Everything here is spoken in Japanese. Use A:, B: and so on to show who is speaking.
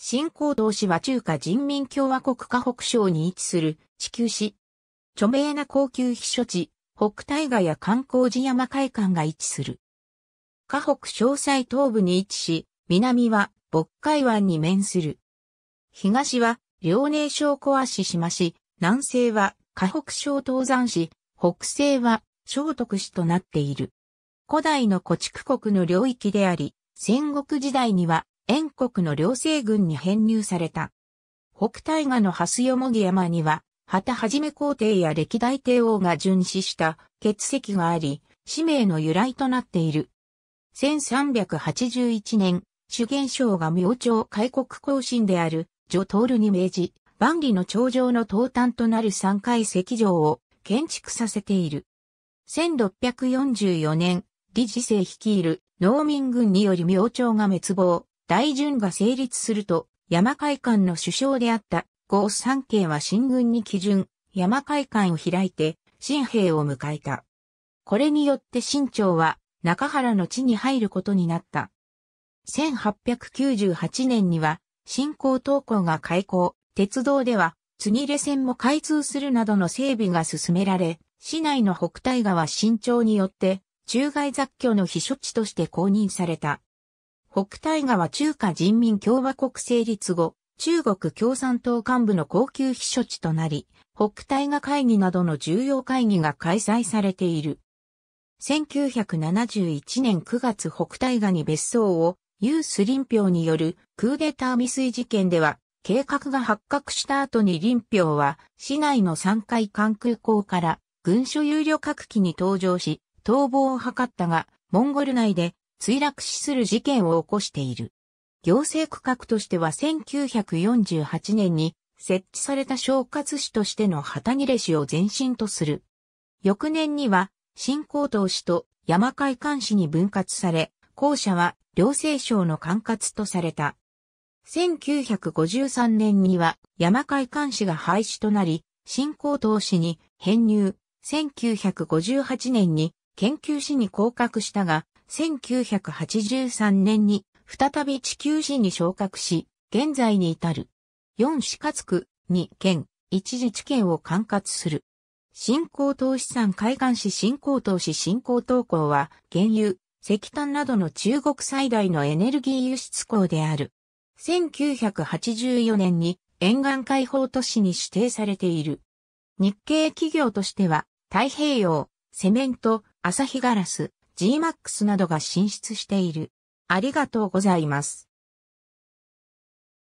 A: 新高道市は中華人民共和国河北省に位置する地球市。著名な高級避暑地、北大河や観光寺山海館が位置する。河北省細東部に位置し、南は渤海湾に面する。東は遼寧省小足島市、南西は河北省東山市、北西は聖徳市となっている。古代の古畜国の領域であり、戦国時代には燕国の両政軍に編入された。北大河の蓮よもぎ山には、旗はじめ皇帝や歴代帝王が巡視した血席があり、使命の由来となっている。1381年、主元将が明朝開国行進である、ジョトールに命じ、万里の長城の東端となる三階石城を建築させている。1644年、李治世率いる農民軍により明朝が滅亡、大順が成立すると、山海館の首相であったス三慶は新軍に基準、山海館を開いて、新兵を迎えた。これによって新朝は中原の地に入ることになった。1898年には、新興投稿が開港、鉄道では、次、ぎれ線も開通するなどの整備が進められ、市内の北大河は新朝によって、中外雑居の避暑地として公認された。北大は中華人民共和国成立後、中国共産党幹部の高級避暑地となり、北大河会議などの重要会議が開催されている。1971年9月北大河に別荘を、ユース林氷によるクーデター未遂事件では、計画が発覚した後に林氷は、市内の3階関空港から軍所有旅客機に搭乗し、逃亡を図ったが、モンゴル内で墜落死する事件を起こしている。行政区画としては1948年に設置された消活市としての旗切れ市を前身とする。翌年には新高等市と山海館市に分割され、後者は両政省の管轄とされた。1953年には山海館市が廃止となり、新高等市に編入。1958年に研究市に降格したが、1983年に再び地球人に昇格し、現在に至る。4四活区、2県、一自治県を管轄する。新興投資産海岸市新興投資新興投稿は、原油、石炭などの中国最大のエネルギー輸出港である。1984年に沿岸開放都市に指定されている。日系企業としては、太平洋、セメント、朝日ガラス、GMAX などが進出している。ありがとうございます。